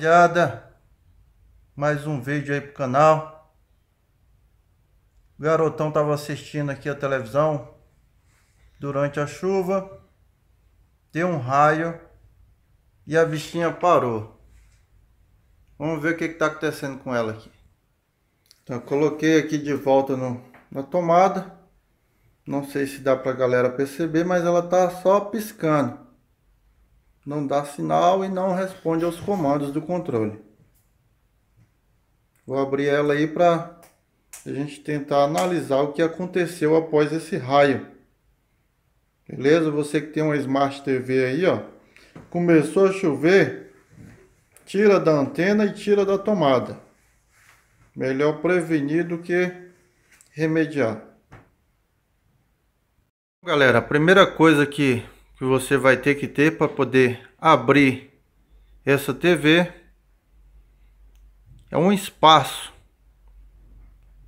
rapaziada. Mais um vídeo aí pro canal. O garotão tava assistindo aqui a televisão durante a chuva. Deu um raio e a bichinha parou. Vamos ver o que, que tá acontecendo com ela aqui. Então, coloquei aqui de volta no, na tomada. Não sei se dá pra galera perceber, mas ela tá só piscando não dá sinal e não responde aos comandos do controle. Vou abrir ela aí para a gente tentar analisar o que aconteceu após esse raio. Beleza? Você que tem uma Smart TV aí, ó. Começou a chover, tira da antena e tira da tomada. Melhor prevenir do que remediar. Galera, a primeira coisa que que você vai ter que ter para poder abrir essa TV é um espaço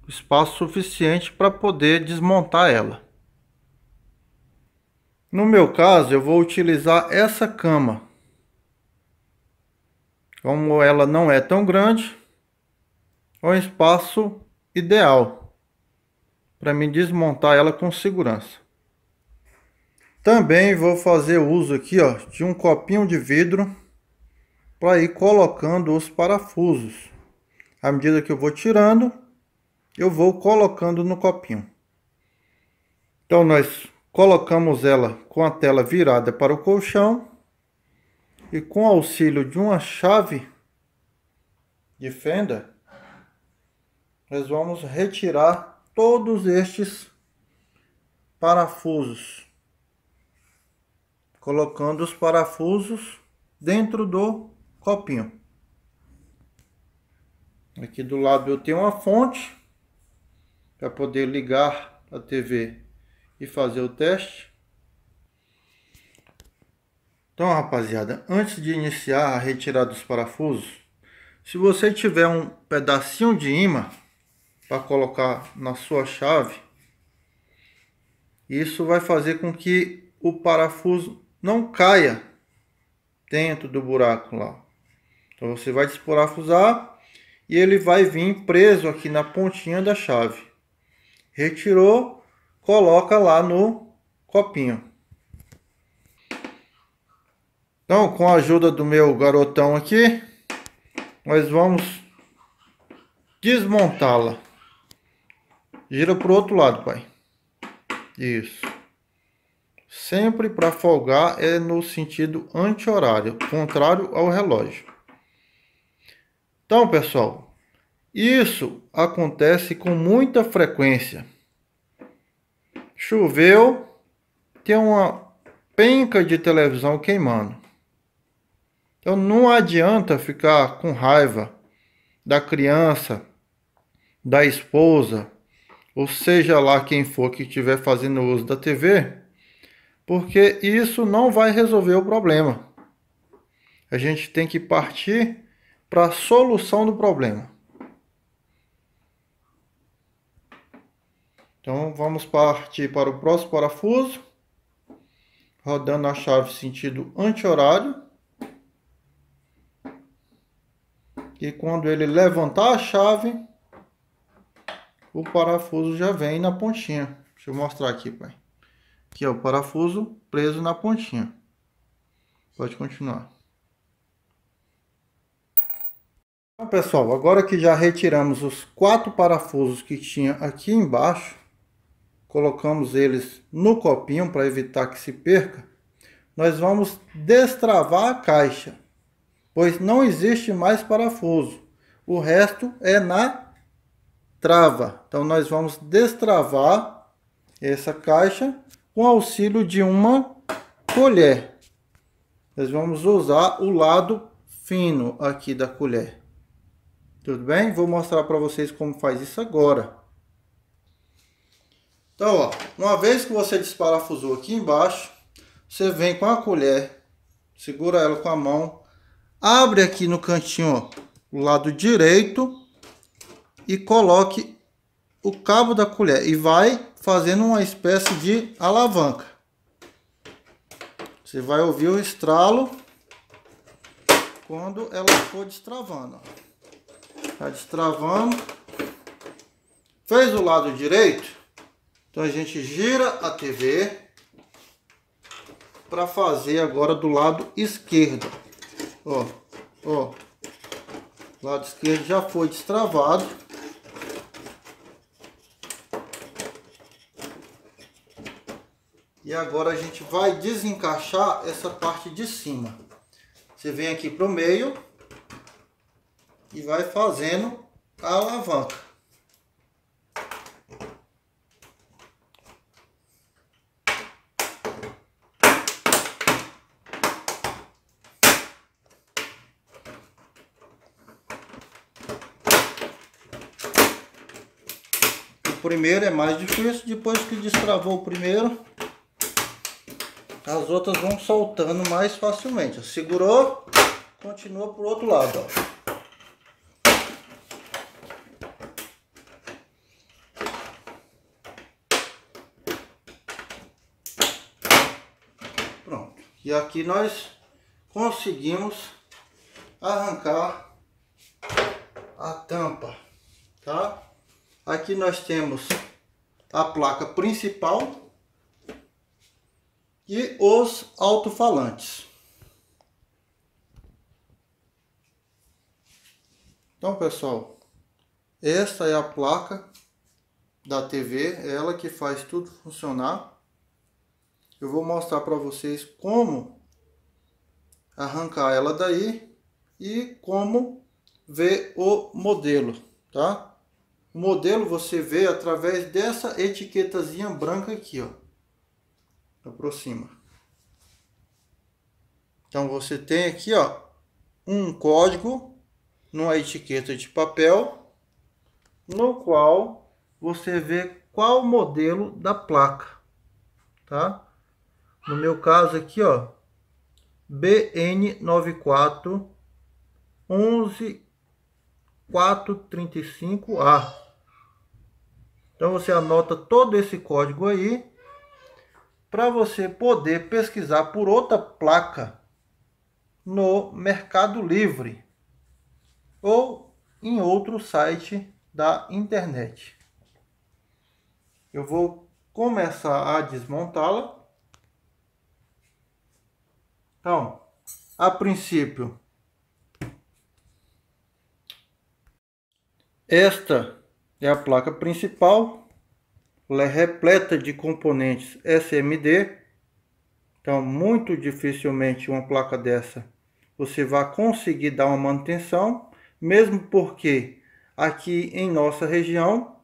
espaço suficiente para poder desmontar ela no meu caso eu vou utilizar essa cama como ela não é tão grande é um espaço ideal para me desmontar ela com segurança também vou fazer uso aqui ó, de um copinho de vidro para ir colocando os parafusos. À medida que eu vou tirando, eu vou colocando no copinho. Então nós colocamos ela com a tela virada para o colchão e com auxílio de uma chave de fenda, nós vamos retirar todos estes parafusos colocando os parafusos dentro do copinho. Aqui do lado eu tenho uma fonte para poder ligar a TV e fazer o teste. Então, rapaziada, antes de iniciar a retirada dos parafusos, se você tiver um pedacinho de imã para colocar na sua chave, isso vai fazer com que o parafuso não caia dentro do buraco lá. Então você vai desparafusar e ele vai vir preso aqui na pontinha da chave. Retirou, coloca lá no copinho. Então, com a ajuda do meu garotão aqui, nós vamos desmontá-la. Gira para o outro lado, pai. Isso. Sempre para folgar é no sentido anti-horário, contrário ao relógio. Então, pessoal, isso acontece com muita frequência. Choveu, tem uma penca de televisão queimando. Então não adianta ficar com raiva da criança, da esposa, ou seja lá quem for que estiver fazendo uso da TV, porque isso não vai resolver o problema. A gente tem que partir para a solução do problema. Então vamos partir para o próximo parafuso, rodando a chave sentido anti-horário. E quando ele levantar a chave, o parafuso já vem na pontinha. Deixa eu mostrar aqui, pai que é o parafuso preso na pontinha. Pode continuar. Então, pessoal, agora que já retiramos os quatro parafusos que tinha aqui embaixo, colocamos eles no copinho para evitar que se perca, nós vamos destravar a caixa, pois não existe mais parafuso. O resto é na trava. Então nós vamos destravar essa caixa com auxílio de uma colher. Nós vamos usar o lado fino aqui da colher. Tudo bem? Vou mostrar para vocês como faz isso agora. Então, ó, uma vez que você desparafusou aqui embaixo, você vem com a colher, segura ela com a mão, abre aqui no cantinho ó, o lado direito e coloque o cabo da colher e vai fazendo uma espécie de alavanca. Você vai ouvir o estralo quando ela for destravando. Está destravando. Fez o lado direito. Então a gente gira a TV para fazer agora do lado esquerdo. Ó, ó. Lado esquerdo já foi destravado. E agora a gente vai desencaixar essa parte de cima. Você vem aqui para o meio e vai fazendo a alavanca. O primeiro é mais difícil, depois que destravou o primeiro, as outras vão soltando mais facilmente. Segurou, continua pro outro lado, ó. Pronto. E aqui nós conseguimos arrancar a tampa, tá? Aqui nós temos a placa principal e os alto-falantes. Então, pessoal, esta é a placa da TV, é ela que faz tudo funcionar. Eu vou mostrar para vocês como arrancar ela daí e como ver o modelo, tá? O modelo você vê através dessa etiquetazinha branca aqui, ó aproxima. Então você tem aqui, ó, um código numa etiqueta de papel no qual você vê qual modelo da placa, tá? No meu caso aqui, ó, BN94 11435A. Então você anota todo esse código aí para você poder pesquisar por outra placa no Mercado Livre ou em outro site da internet. Eu vou começar a desmontá-la. Então, a princípio, esta é a placa principal ela é repleta de componentes SMD, então muito dificilmente uma placa dessa você vai conseguir dar uma manutenção, mesmo porque aqui em nossa região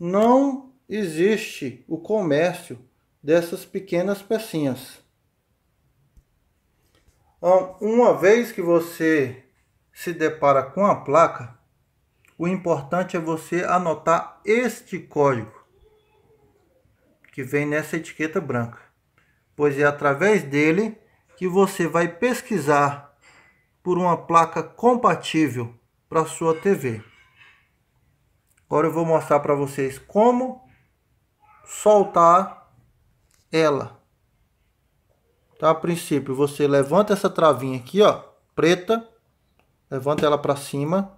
não existe o comércio dessas pequenas pecinhas. Então, uma vez que você se depara com a placa, o importante é você anotar este código que vem nessa etiqueta branca, pois é através dele que você vai pesquisar por uma placa compatível para sua TV. Agora eu vou mostrar para vocês como soltar ela. Tá? A princípio, você levanta essa travinha aqui, ó, preta, levanta ela para cima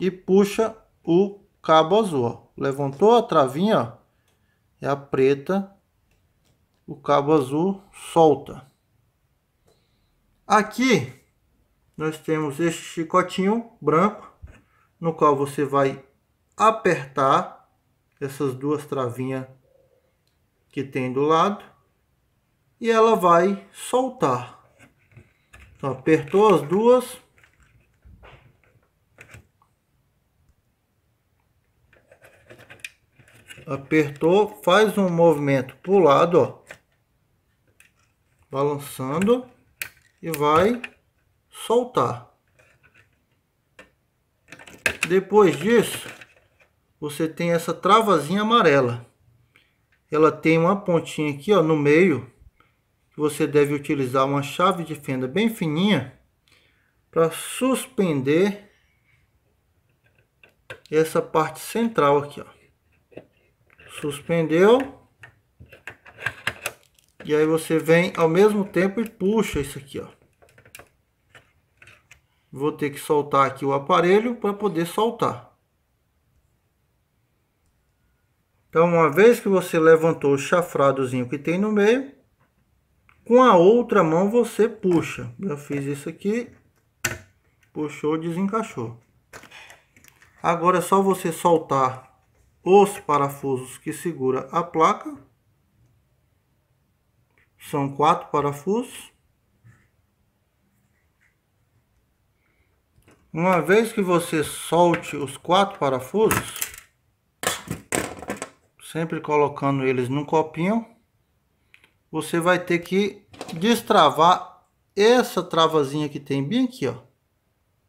e puxa o cabo azul, ó. Levantou a travinha, ó é a preta, o cabo azul solta. Aqui nós temos este chicotinho branco, no qual você vai apertar essas duas travinhas que tem do lado e ela vai soltar. Então, apertou as duas, apertou, faz um movimento para o lado, ó, balançando e vai soltar. Depois disso, você tem essa travazinha amarela. Ela tem uma pontinha aqui ó, no meio, que você deve utilizar uma chave de fenda bem fininha para suspender essa parte central aqui, ó suspendeu. E aí você vem ao mesmo tempo e puxa isso aqui, ó. Vou ter que soltar aqui o aparelho para poder soltar. Então, uma vez que você levantou o chafradozinho que tem no meio, com a outra mão você puxa. Eu fiz isso aqui, puxou, desencaixou. Agora é só você soltar os parafusos que segura a placa são quatro parafusos. Uma vez que você solte os quatro parafusos, sempre colocando eles no copinho, você vai ter que destravar essa travazinha que tem bem aqui, ó,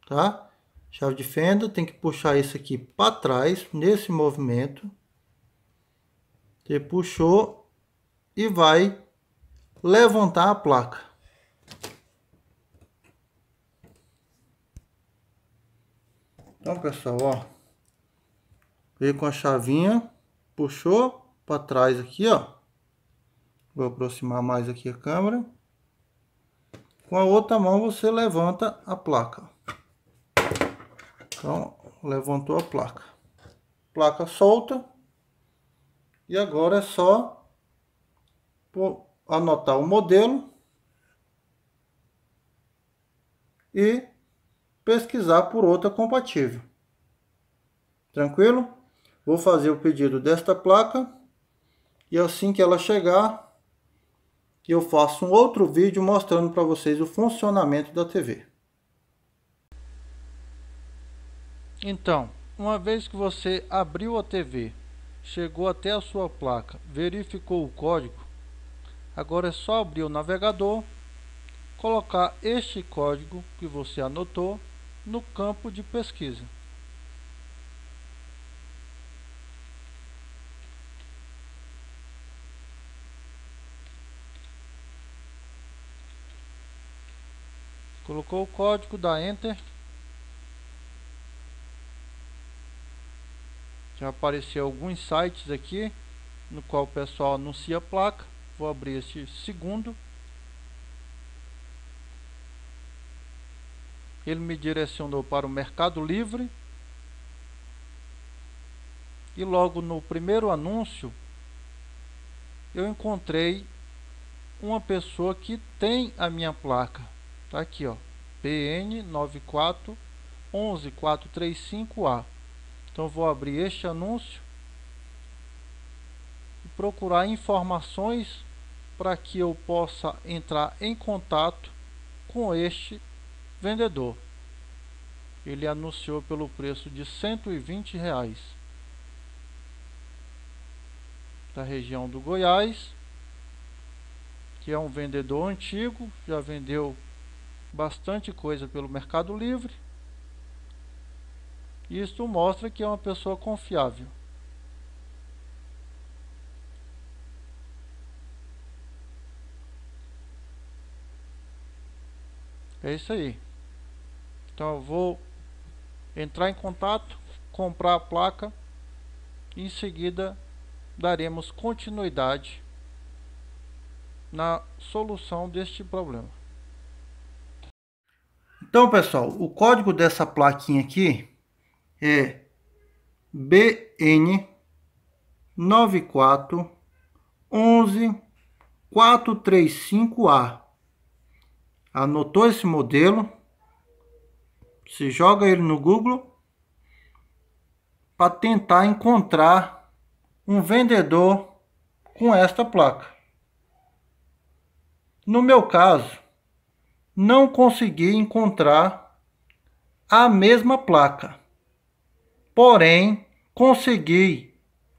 tá? chave de fenda, tem que puxar isso aqui para trás, nesse movimento. Você puxou e vai levantar a placa. Então, pessoal, ó. Veio com a chavinha, puxou para trás aqui, ó. Vou aproximar mais aqui a câmera. Com a outra mão você levanta a placa. Então, levantou a placa. Placa solta. E agora é só anotar o modelo e pesquisar por outra compatível. Tranquilo? Vou fazer o pedido desta placa e assim que ela chegar, eu faço um outro vídeo mostrando para vocês o funcionamento da TV. Então, uma vez que você abriu a TV, chegou até a sua placa, verificou o código, agora é só abrir o navegador, colocar este código que você anotou no campo de pesquisa. Colocou o código, dá Enter. já apareceu alguns sites aqui no qual o pessoal anuncia a placa vou abrir este segundo ele me direcionou para o Mercado Livre e logo no primeiro anúncio eu encontrei uma pessoa que tem a minha placa tá aqui ó PN 94 11435A então vou abrir este anúncio e procurar informações para que eu possa entrar em contato com este vendedor. Ele anunciou pelo preço de 120 reais da região do Goiás, que é um vendedor antigo, já vendeu bastante coisa pelo Mercado Livre isto mostra que é uma pessoa confiável. É isso aí. Então eu vou entrar em contato, comprar a placa. Em seguida daremos continuidade na solução deste problema. Então pessoal, o código dessa plaquinha aqui é BN 94 11 a Anotou esse modelo? Se joga ele no Google para tentar encontrar um vendedor com esta placa. No meu caso, não consegui encontrar a mesma placa. Porém, consegui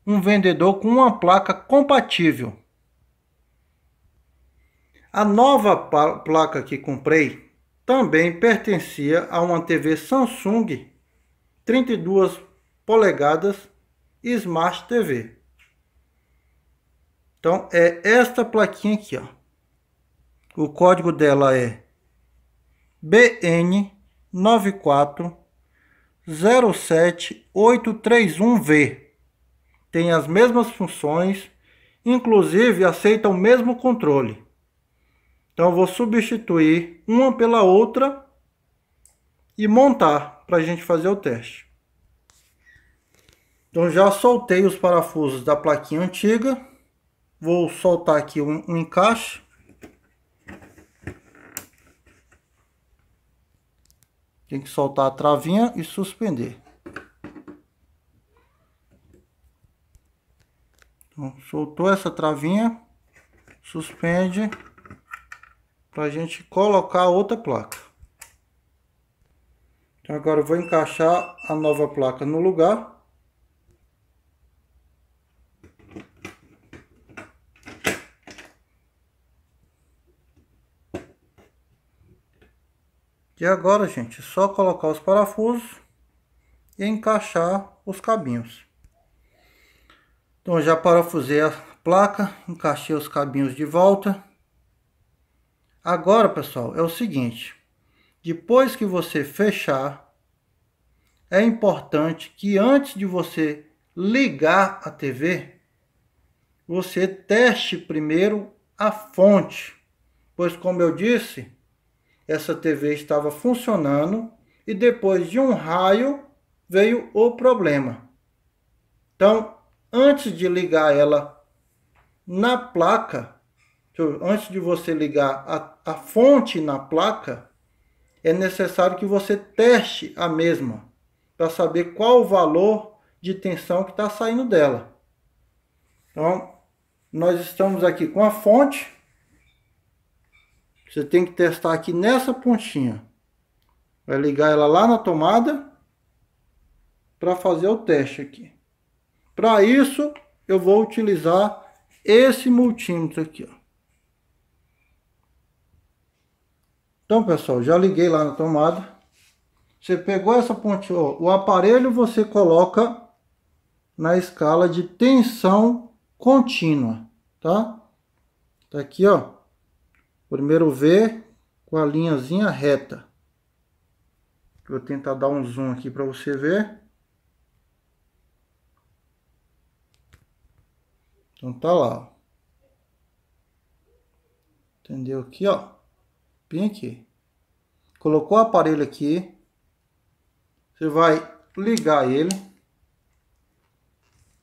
um vendedor com uma placa compatível. A nova placa que comprei também pertencia a uma TV Samsung 32 polegadas Smart TV. Então é esta plaquinha aqui, ó. O código dela é BN94 07831V. Tem as mesmas funções, inclusive aceita o mesmo controle. Então eu vou substituir uma pela outra e montar para a gente fazer o teste. Então já soltei os parafusos da plaquinha antiga. Vou soltar aqui um, um encaixe Tem que soltar a travinha e suspender. Então, soltou essa travinha, suspende para a gente colocar outra placa. Então, agora eu vou encaixar a nova placa no lugar. E agora, gente, é só colocar os parafusos e encaixar os cabinhos. Então, já parafusei a placa, encaixei os cabinhos de volta. Agora, pessoal, é o seguinte. Depois que você fechar, é importante que antes de você ligar a TV, você teste primeiro a fonte. Pois, como eu disse, essa TV estava funcionando e depois de um raio veio o problema. Então, antes de ligar ela na placa, antes de você ligar a, a fonte na placa, é necessário que você teste a mesma para saber qual o valor de tensão que está saindo dela. Então, nós estamos aqui com a fonte você tem que testar aqui nessa pontinha. Vai ligar ela lá na tomada para fazer o teste aqui. Para isso, eu vou utilizar esse multímetro aqui, ó. Então, pessoal, já liguei lá na tomada. Você pegou essa ponte, ó, o aparelho você coloca na escala de tensão contínua, tá? Tá aqui, ó. Primeiro V com a linhazinha reta. Vou tentar dar um zoom aqui para você ver. Então tá lá, Entendeu? Aqui, ó. Bem aqui. Colocou o aparelho aqui. Você vai ligar ele.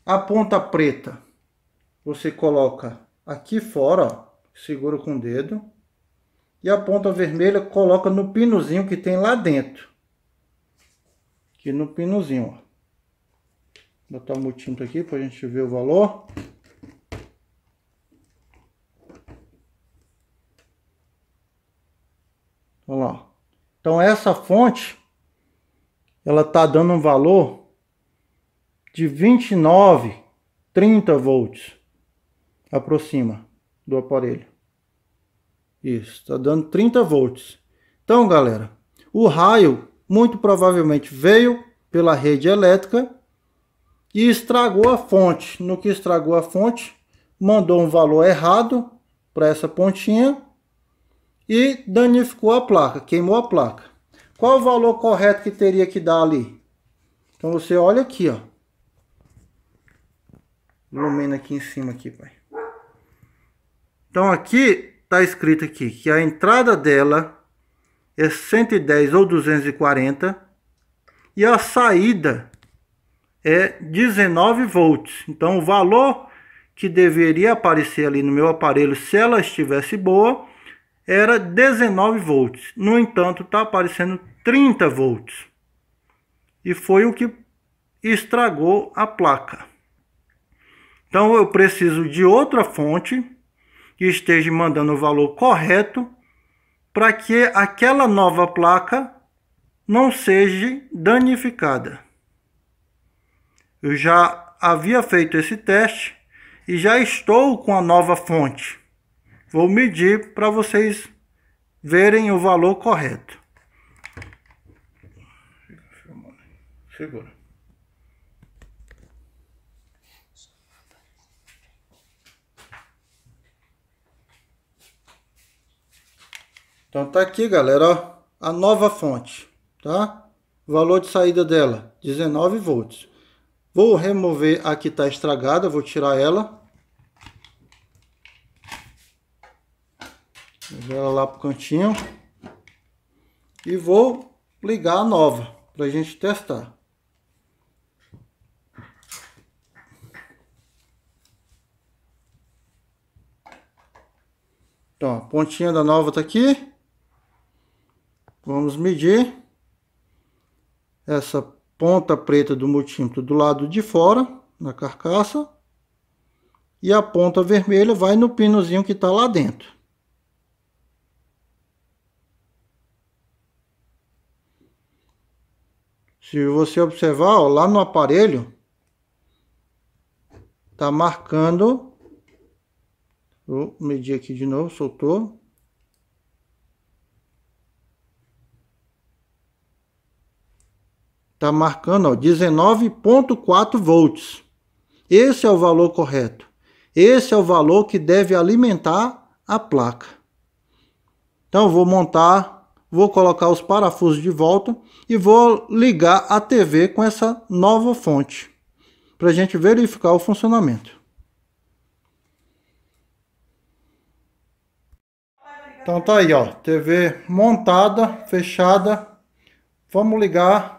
A ponta preta você coloca aqui fora, ó. Segura com o dedo e a ponta vermelha coloca no pinozinho que tem lá dentro. Aqui no pinozinho, ó. Vou botar o tinta aqui para a gente ver o valor. Olha lá. Então essa fonte, ela tá dando um valor de 29, 30 volts aproxima do aparelho. Isso, está dando 30 volts. Então, galera, o raio muito provavelmente veio pela rede elétrica e estragou a fonte. No que estragou a fonte, mandou um valor errado para essa pontinha e danificou a placa, queimou a placa. Qual o valor correto que teria que dar ali? Então você olha aqui, ó. Ilumina aqui em cima aqui, pai. Então aqui está escrito aqui que a entrada dela é 110 ou 240 e a saída é 19 volts. Então o valor que deveria aparecer ali no meu aparelho se ela estivesse boa era 19 volts. No entanto, está aparecendo 30 volts. E foi o que estragou a placa. Então eu preciso de outra fonte que esteja mandando o valor correto para que aquela nova placa não seja danificada. Eu já havia feito esse teste e já estou com a nova fonte. Vou medir para vocês verem o valor correto. Segura. Então tá aqui, galera, ó, a nova fonte, tá? O valor de saída dela, 19 volts. Vou remover a que tá estragada, vou tirar ela. Vou ela lá pro cantinho. E vou ligar a nova, pra gente testar. Então, a pontinha da nova tá aqui. Vamos medir essa ponta preta do multímetro do lado de fora, na carcaça, e a ponta vermelha vai no pinozinho que está lá dentro. Se você observar, ó, lá no aparelho, está marcando, vou medir aqui de novo, soltou, Está marcando 19,4 volts. Esse é o valor correto. Esse é o valor que deve alimentar a placa. Então vou montar, vou colocar os parafusos de volta e vou ligar a TV com essa nova fonte para a gente verificar o funcionamento. Então tá aí ó, TV montada, fechada. Vamos ligar